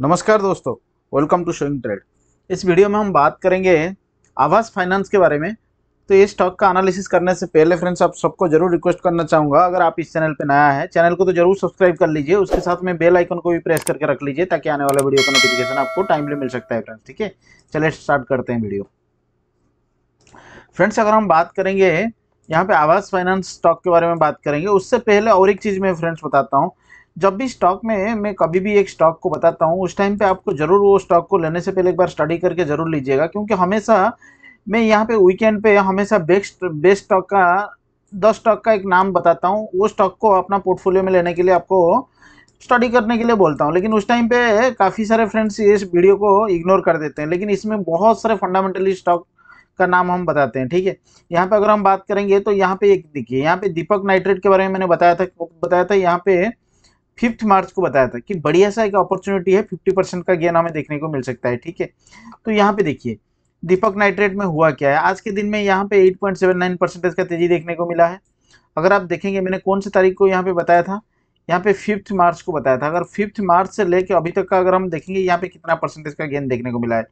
नमस्कार दोस्तों welcome to showing trade इस वीडियो में हम बात करेंगे आवास फाइनेंस के बारे में तो ये स्टॉक का एनालिसिस करने से पहले फ्रेंड्स आप सबको जरूर रिक्वेस्ट करना चाहूँगा अगर आप इस चैनल पर नया है चैनल को तो जरूर सब्सक्राइब कर लीजिए उसके साथ में बेल आइकन को भी प्रेस करके रख लीजिए ताकि आने वाला वीडियो का नोटिफिकेशन आपको टाइमली मिल सकता है फ्रेंड्स ठीक है चले स्टार्ट करते हैं वीडियो फ्रेंड्स अगर हम बात करेंगे यहाँ पे आवास फाइनेंस स्टॉक के बारे में बात करेंगे उससे पहले और एक चीज़ मैं फ्रेंड्स बताता हूँ जब भी स्टॉक में मैं कभी भी एक स्टॉक को बताता हूँ उस टाइम पे आपको ज़रूर वो स्टॉक को लेने से पहले एक बार स्टडी करके ज़रूर लीजिएगा क्योंकि हमेशा मैं यहाँ पे वीकेंड पे हमेशा बेस्ट बेस्ट स्टॉक का दस स्टॉक का एक नाम बताता हूँ वो स्टॉक को अपना पोर्टफोलियो में लेने के लिए आपको स्टडी करने के लिए बोलता हूँ लेकिन उस टाइम पे काफ़ी सारे फ्रेंड्स इस वीडियो को इग्नोर कर देते हैं लेकिन इसमें बहुत सारे फंडामेंटली स्टॉक का नाम हम बताते हैं ठीक है यहाँ पे अगर हम बात करेंगे तो यहाँ पे एक देखिए यहाँ पे दीपक नाइट्रेट के बारे में मैंने बताया था बताया था यहाँ पे फिफ्थ मार्च को बताया था कि बढ़िया सा एक अपॉर्चुनिटी है फिफ्टी परसेंट का गेन हमें देखने को मिल सकता है ठीक है तो यहाँ पे देखिए दीपक नाइट्रेट में हुआ क्या है आज के दिन में यहाँ पे नाइन परसेंटेज का तेजी देखने को मिला है अगर आप देखेंगे मैंने कौन सी तारीख को यहाँ पे बताया था यहाँ पे फिफ्थ मार्च को बताया था अगर फिफ्थ मार्च से लेकर अभी तक का अगर हम देखेंगे यहाँ पे कितना परसेंटेज का गेन देखने को मिला है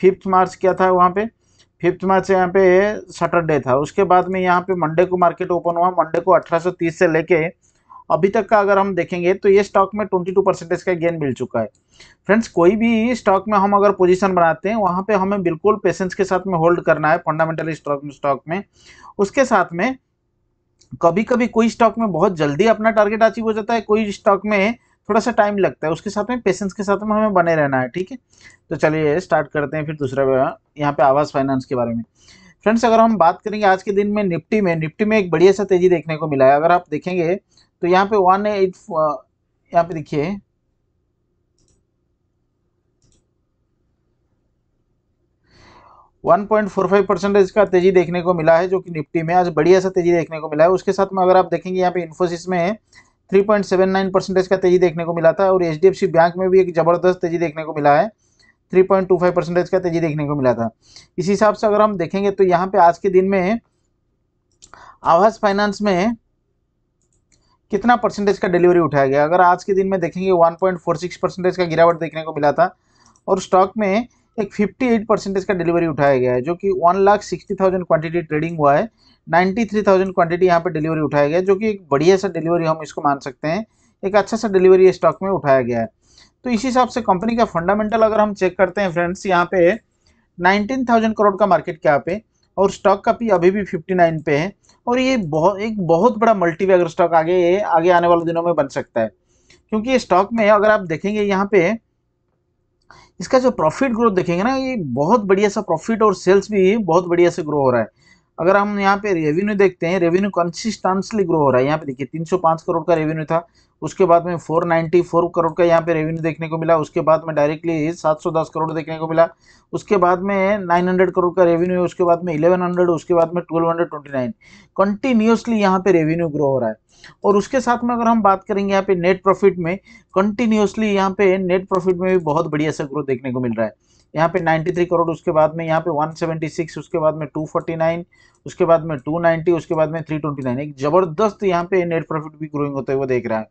फिफ्थ मार्च क्या था वहाँ पे फिफ्थ मार्च यहाँ पे सैटरडे था उसके बाद में यहाँ पे मंडे को मार्केट ओपन हुआ मंडे को अठारह से लेके अभी तक का अगर हम देखेंगे तो ये स्टॉक में 22 परसेंटेज का गेन मिल चुका है फ्रेंड्स कोई भी स्टॉक में हम अगर पोजीशन बनाते हैं वहाँ पे हमें बिल्कुल पेशेंस के साथ में होल्ड करना है फंडामेंटल स्टॉक स्टॉक में उसके साथ में कभी कभी कोई स्टॉक में बहुत जल्दी अपना टारगेट अचीव हो जाता है कोई स्टॉक में थोड़ा सा टाइम लगता है उसके साथ में पेशेंस के साथ में हमें बने रहना है ठीक है तो चलिए स्टार्ट करते हैं फिर दूसरा यहाँ पे आवास फाइनेंस के बारे में फ्रेंड्स अगर हम बात करेंगे आज के दिन में निफ्टी में निफ्टी में एक बढ़िया सा तेजी देखने को मिला है अगर आप देखेंगे तो यहाँ पे वन एट uh, यहाँ पे देखिए one point four five percentage का तेजी देखने को मिला है जो कि निफ्टी में आज बढ़िया सा तेजी देखने को मिला है उसके साथ में अगर आप देखेंगे यहाँ पे इन्फोसिस में three point seven nine percentage का तेजी देखने को मिला था और एच बैंक में भी एक जबरदस्त तेजी देखने को मिला है three point two five percentage का तेजी देखने को मिला था इसी हिसाब से अगर हम देखेंगे तो यहाँ पे आज के दिन में आवास फाइनेंस में कितना परसेंटेज का डिलीवरी उठाया गया अगर आज के दिन में देखेंगे 1.46 परसेंटेज का गिरावट देखने को मिला था और स्टॉक में एक 58 परसेंटेज का डिलीवरी उठाया गया है जो कि one lakh sixty thousand quantity trading हुआ है नाइन्टी थ्री थाउजेंड क्वान्टिटी यहाँ पर डिलीवरी उठाया गया जो कि एक बढ़िया सा डिलीवरी हम इसको मान सकते हैं एक अच्छा सा डिलीवरी स्टॉक में उठाया गया है तो इसी हिसाब से कंपनी का फंडामेंटल अगर हम चेक करते हैं फ्रेंड्स यहाँ पे थाउजेंड करोड़ का मार्केट कैप है और स्टॉक का पी अभी भी 59 पे है और ये बहुत एक बहुत बड़ा मल्टी अगर स्टॉक आगे ये आगे आने वाले दिनों में बन सकता है क्योंकि ये स्टॉक में अगर आप देखेंगे यहाँ पे इसका जो प्रॉफिट ग्रोथ देखेंगे ना ये बहुत बढ़िया सा प्रॉफिट और सेल्स भी बहुत बढ़िया से ग्रो हो रहा है अगर हम यहाँ पे रेवेन्यू देखते हैं रेवेन्यू कंसिस्टेंसली ग्रो हो रहा है यहाँ पे देखिए 305 करोड़ का रेवेन्यू था उसके बाद में 494 करोड़ का यहाँ पे रेवेन्यू देखने को मिला उसके बाद में डायरेक्टली 710 करोड़ देखने को मिला उसके बाद में 900 करोड़ का रेवेन्यू उसके बाद में इलेवन उसके बाद में ट्वेल्व कंटिन्यूसली यहाँ पे रेवेन्यू ग्रो हो रहा है और उसके साथ में अगर हम बात करेंगे यहाँ पे नेट प्रॉफिट में कंटिन्यूसली यहाँ पे नेट प्रॉफिट में भी बहुत बढ़िया सा ग्रोथ देखने को मिल रहा है यहाँ पे 93 करोड़ उसके बाद में यहाँ पे 176 उसके बाद में 249 उसके बाद में 290 उसके बाद में 329 एक ज़बरदस्त यहाँ पे नेट प्रॉफिट भी ग्रोइंग होते हुए देख रहा है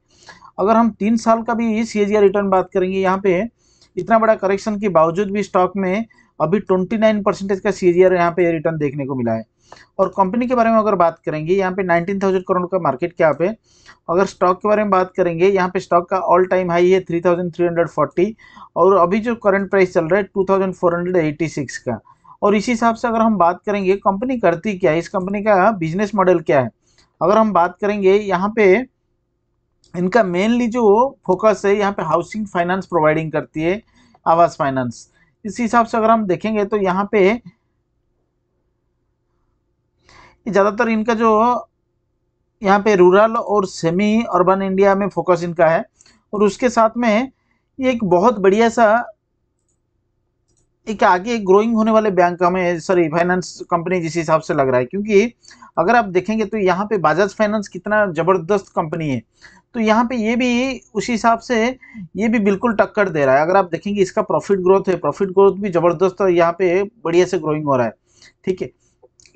अगर हम तीन साल का भी एजिया रिटर्न बात करेंगे यहाँ पे इतना बड़ा करेक्शन के बावजूद भी स्टॉक में अभी 29 परसेंटेज का सीजीआर यहाँ पे रिटर्न देखने को मिला है और कंपनी के बारे में अगर बात करेंगे यहाँ पे 19,000 करोड़ का मार्केट क्या पे अगर स्टॉक के बारे में बात करेंगे यहाँ पे स्टॉक का ऑल टाइम हाई है 3,340 और अभी जो करंट प्राइस चल रहा है 2,486 का और इसी हिसाब से अगर हम बात करेंगे कंपनी करती क्या है इस कंपनी का बिजनेस मॉडल क्या है अगर हम बात करेंगे यहाँ पे इनका मेनली जो फोकस है यहाँ पे हाउसिंग फाइनेंस प्रोवाइडिंग करती है आवास फाइनेंस इसी हिसाब से अगर हम देखेंगे तो यहाँ पे ज़्यादातर इनका जो यहाँ पे रूरल और सेमी अर्बन इंडिया में फोकस इनका है और उसके साथ में ये एक बहुत बढ़िया सा एक आगे ग्रोइंग होने वाले बैंक हमें सॉरी फाइनेंस कंपनी जिस हिसाब से लग रहा है क्योंकि अगर आप देखेंगे तो यहाँ पे बजाज फाइनेंस कितना ज़बरदस्त कंपनी है तो यहाँ पे ये भी उसी हिसाब से ये भी बिल्कुल टक्कर दे रहा है अगर आप देखेंगे इसका प्रॉफिट ग्रोथ है प्रॉफिट ग्रोथ भी ज़बरदस्त यहाँ पे बढ़िया से ग्रोइंग हो रहा है ठीक है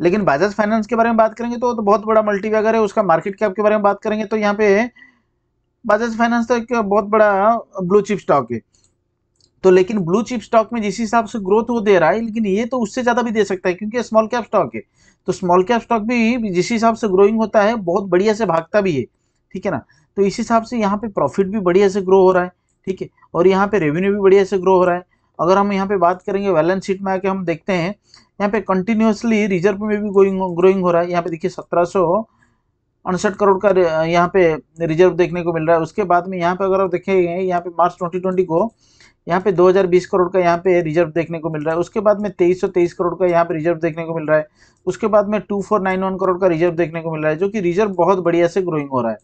लेकिन बजाज फाइनेंस के बारे में बात करेंगे तो, तो बहुत बड़ा मल्टी वैगर है उसका मार्केट कैप के बारे में बात करेंगे तो यहाँ पे बजाज फाइनेंस तो एक बहुत बड़ा ब्लू चिप स्टॉक है तो लेकिन ब्लू चिप स्टॉक में जिस हिसाब से ग्रोथ वो दे रहा है लेकिन ये तो उससे ज़्यादा भी दे सकता है क्योंकि स्मॉल कैप स्टॉक है तो स्मॉल कैप स्टॉक भी जिस हिसाब से ग्रोइंग होता है बहुत बढ़िया से भागता भी है ठीक है ना तो इस हिसाब से यहाँ पे प्रॉफिट भी बढ़िया से ग्रो हो रहा है ठीक है और यहाँ पे रेवेन्यू भी बढ़िया से ग्रो हो रहा है अगर हम यहाँ पे बात करेंगे बैलेंस शीट में आके हम देखते हैं यहाँ पे कंटिन्यूसली रिजर्व में भी ग्रोइंग हो रहा है यहाँ पे देखिए सत्रह अड़सठ करोड़ का यहाँ पे रिजर्व देखने को मिल रहा है उसके बाद में यहाँ पे अगर आप देखेंगे यहाँ पे मार्च 2020 को यहाँ पे 2020 करोड़ का यहाँ पे रिजर्व देखने को मिल रहा है उसके बाद में 2323 करोड़ का यहाँ पे रिजर्व देखने को मिल रहा है उसके बाद में 2491 करोड़ का रिजर्व देखने को मिल रहा है जो कि रिजर्व बहुत बढ़िया से ग्रोइंग हो रहा है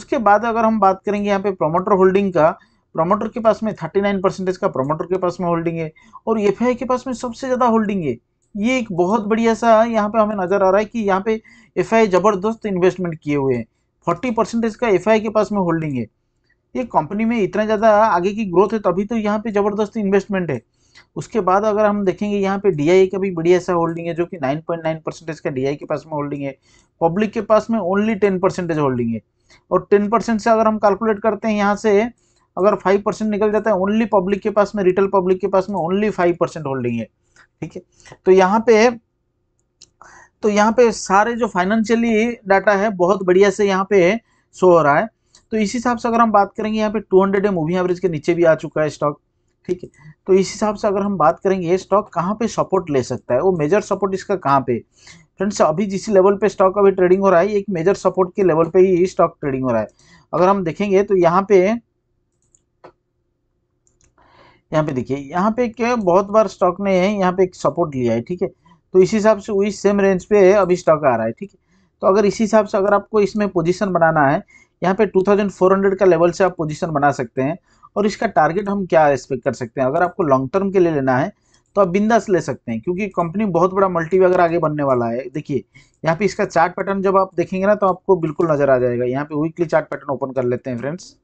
उसके बाद अगर हम बात करेंगे यहाँ पे प्रोमोटर होल्डिंग का प्रोमोटर के पास में थर्टी नाइन परसेंटेज का प्रोमोटर के पास में होल्डिंग है और एफ के पास में सबसे ज़्यादा होल्डिंग है ये एक बहुत बढ़िया सा यहाँ पे हमें नज़र आ रहा है कि यहाँ पे एफ ज़बरदस्त इन्वेस्टमेंट किए हुए हैं फोर्टी परसेंटेज का एफ के पास में होल्डिंग है ये कंपनी में इतना ज़्यादा आगे की ग्रोथ है तभी तो यहाँ पे ज़बरदस्त इन्वेस्टमेंट है उसके बाद अगर हम देखेंगे यहाँ पे डी का भी बढ़िया सा होल्डिंग है जो कि 9.9 परसेंटेज का डी के पास में होल्डिंग है पब्लिक के पास में ओनली 10 परसेंटेज होल्डिंग है और 10 परसेंट से अगर हम कैलकुलेट करते हैं यहाँ से अगर 5 परसेंट निकल जाता है ओनली पब्लिक के पास में रिटेल पब्लिक के पास में ओनली 5 परसेंट होल्डिंग है ठीक है तो यहाँ पे तो यहाँ पे सारे जो फाइनेंशियली डाटा है बहुत बढ़िया से यहाँ पे शो हो रहा है तो इस हिसाब से अगर हम बात करेंगे यहाँ पे 200 हंड्रेड मूविंग एवरेज के नीचे भी आ चुका है स्टॉक ठीक है तो इस हिसाब से अगर हम बात करेंगे ये स्टॉक कहाँ पे सपोर्ट ले सकता है वो मेजर सपोर्ट इसका कहाँ पे फ्रेंड्स अभी जिस लेवल पे स्टॉक अभी ट्रेडिंग हो रहा है एक मेजर सपोर्ट के लेवल पे ही स्टॉक ट्रेडिंग हो रहा है अगर हम देखेंगे तो यहाँ पे यहाँ पे देखिए यहाँ पे क्या बहुत बार स्टॉक ने यहाँ पे एक सपोर्ट लिया है ठीक है तो इसी हिसाब से वही सेम रेंज पे अभी स्टॉक आ रहा है ठीक है तो अगर इसी हिसाब से अगर आपको इसमें पोजीशन बनाना है यहाँ पे 2400 का लेवल से आप पोजीशन बना सकते हैं और इसका टारगेट हम क्या एक्सपेक्ट कर सकते हैं अगर आपको लॉन्ग टर्म के लिए लेना है तो आप बिंदास ले सकते हैं क्योंकि कंपनी बहुत बड़ा मल्टी अगर आगे बनने वाला है देखिए यहाँ पे इसका चार्ट पैटर्न जब आप देखेंगे ना तो आपको बिल्कुल नजर आ जाएगा यहाँ पे वीकली चार्ट पैटर्न ओपन कर लेते हैं फ्रेंड्स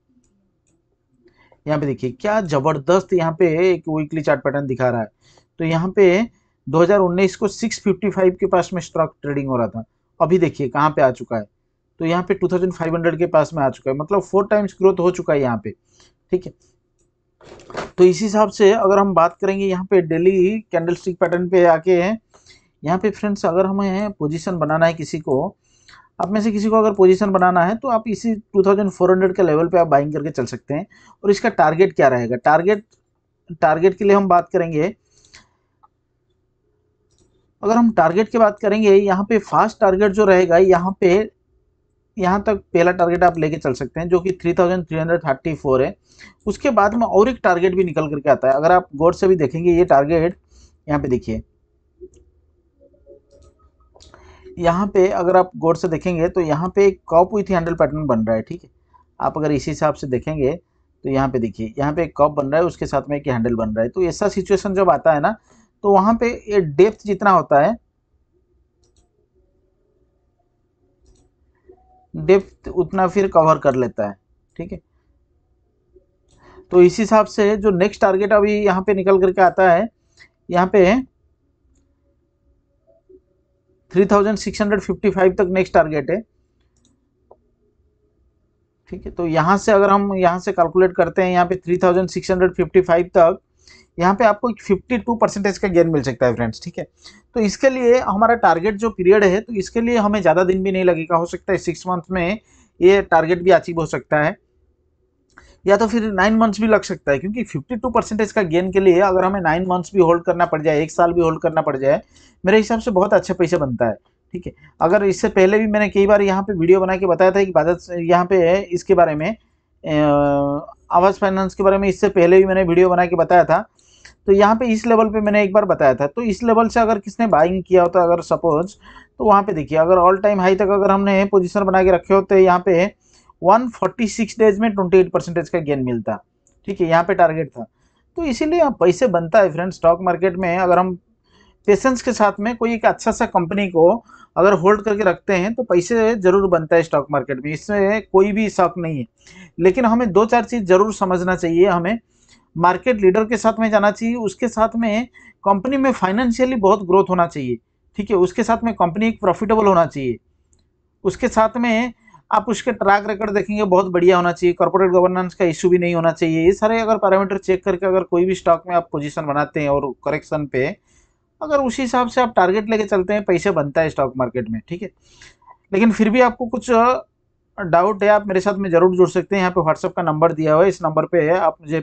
यहाँ पे देखिए क्या जबरदस्त यहाँ पे एक वीकली चार्ट पैटर्न दिखा रहा है तो यहाँ पे 2019 को 655 के पास में स्टॉक ट्रेडिंग हो रहा था अभी देखिए कहाँ पे आ चुका है तो यहाँ पे 2500 के पास में आ चुका है मतलब फोर टाइम्स ग्रोथ हो चुका है यहाँ पे ठीक है तो इसी हिसाब से अगर हम बात करेंगे यहाँ पे डेली कैंडल पैटर्न पे आके यहाँ पे फ्रेंड्स अगर हमें पोजिशन बनाना है किसी को आप में से किसी को अगर पोजीशन बनाना है तो आप इसी 2400 के लेवल पे आप बाइंग करके चल सकते हैं और इसका टारगेट क्या रहेगा टारगेट टारगेट के लिए हम बात करेंगे अगर हम टारगेट की बात करेंगे यहाँ पे फास्ट टारगेट जो रहेगा यहाँ पे यहाँ तक पहला टारगेट आप लेके चल सकते हैं जो कि 3334 है उसके बाद में और एक टारगेट भी निकल करके आता है अगर आप गौर से भी देखेंगे ये टारगेट यहाँ पे देखिए यहाँ पे अगर आप गौर से देखेंगे तो यहाँ पे एक कॉप विथ हैंडल पैटर्न बन रहा है ठीक है आप अगर इसी हिसाब से देखेंगे तो यहाँ पे देखिए यहाँ पे एक कॉप बन रहा है उसके साथ में एक हैंडल बन रहा है तो ऐसा सिचुएशन जब आता है ना तो वहाँ पे ये डेप्थ जितना होता है डेप्थ उतना फिर कवर कर लेता है ठीक है तो इस हिसाब से जो नेक्स्ट टारगेट अभी यहाँ पे निकल करके आता है यहाँ पे 3655 तक नेक्स्ट टारगेट है ठीक है तो यहाँ से अगर हम यहाँ से कैलकुलेट करते हैं यहाँ पे 3655 तक यहाँ पे आपको 52 परसेंटेज का गेन मिल सकता है फ्रेंड्स ठीक है तो इसके लिए हमारा टारगेट जो पीरियड है तो इसके लिए हमें ज़्यादा दिन भी नहीं लगेगा हो सकता है सिक्स मंथ में ये टारगेट भी अचीव हो सकता है या तो फिर नाइन मंथ्स भी लग सकता है क्योंकि 52 परसेंटेज का गेन के लिए अगर हमें नाइन मंथ्स भी होल्ड करना पड़ जाए एक साल भी होल्ड करना पड़ जाए मेरे हिसाब से बहुत अच्छा पैसा बनता है ठीक है अगर इससे पहले भी मैंने कई बार यहाँ पे वीडियो बना के बताया था कि बादत यहाँ पे है इसके बारे में आवास फाइनेंस के बारे में इससे पहले भी मैंने वीडियो बना के बताया था तो यहाँ पे इस लेवल पे मैंने एक बार बताया था तो इस लेवल से अगर किसने बाइंग किया होता तो अगर सपोज तो वहाँ पे देखिए अगर ऑल टाइम हाई तक अगर हमने पोजीशन बना के रखे होते यहाँ पे 146 डेज में 28 परसेंटेज का गेन मिलता ठीक है यहाँ पे टारगेट था तो इसीलिए पैसे बनता है फ्रेंड स्टॉक मार्केट में अगर हम पेशेंस के साथ में कोई एक अच्छा सा कंपनी को अगर होल्ड करके रखते हैं तो पैसे जरूर बनता है स्टॉक मार्केट में इसमें कोई भी शौक नहीं है लेकिन हमें दो चार चीज़ ज़रूर समझना चाहिए हमें मार्केट लीडर के साथ में जाना चाहिए उसके साथ में कंपनी में फाइनेंशियली बहुत ग्रोथ होना चाहिए ठीक है उसके साथ में कंपनी एक प्रॉफिटेबल होना चाहिए उसके साथ में आप उसके ट्रैक रिकॉर्ड देखेंगे बहुत बढ़िया होना चाहिए कॉर्पोरेट गवर्नेंस का इशू भी नहीं होना चाहिए ये सारे अगर पैरामीटर चेक करके अगर कोई भी स्टॉक में आप पोजीशन बनाते हैं और करेक्शन पे अगर उसी हिसाब से आप टारगेट लेके चलते हैं पैसे बनता है स्टॉक मार्केट में ठीक है लेकिन फिर भी आपको कुछ डाउट है आप मेरे साथ में ज़रूर जुड़ सकते हैं यहाँ पर व्हाट्सअप का नंबर दिया हुआ है इस नंबर पर है आप मुझे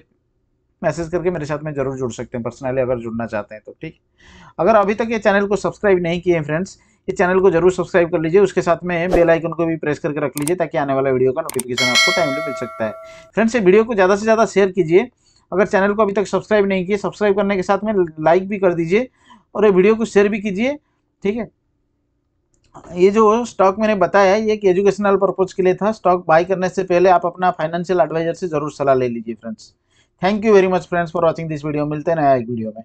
मैसेज करके मेरे साथ में ज़रूर जुड़ सकते हैं पर्सनली अगर जुड़ना चाहते हैं तो ठीक अगर अभी तक ये चैनल को सब्सक्राइब नहीं किए फ्रेंड्स इस चैनल को जरूर सब्सक्राइब कर लीजिए उसके साथ में बेल आइकन को भी प्रेस करके रख लीजिए ताकि आने वाला वीडियो का नोटिफिकेशन आपको टाइमली मिल सकता है फ्रेंड्स ये वीडियो को ज़्यादा से ज़्यादा शेयर कीजिए अगर चैनल को अभी तक सब्सक्राइब नहीं किया सब्सक्राइब करने के साथ में लाइक भी कर दीजिए और ये वीडियो को शेयर भी कीजिए ठीक है ये जो स्टॉक मैंने बताया ये एक एजुकेशनल पर्पज़ के लिए था स्टॉक बाय करने से पहले आप अपना फाइनेंशियल एडवाइजर से ज़रूर सलाह ले लीजिए friends thank you very much friends for watching this video मिलते हैं नया एक वीडियो में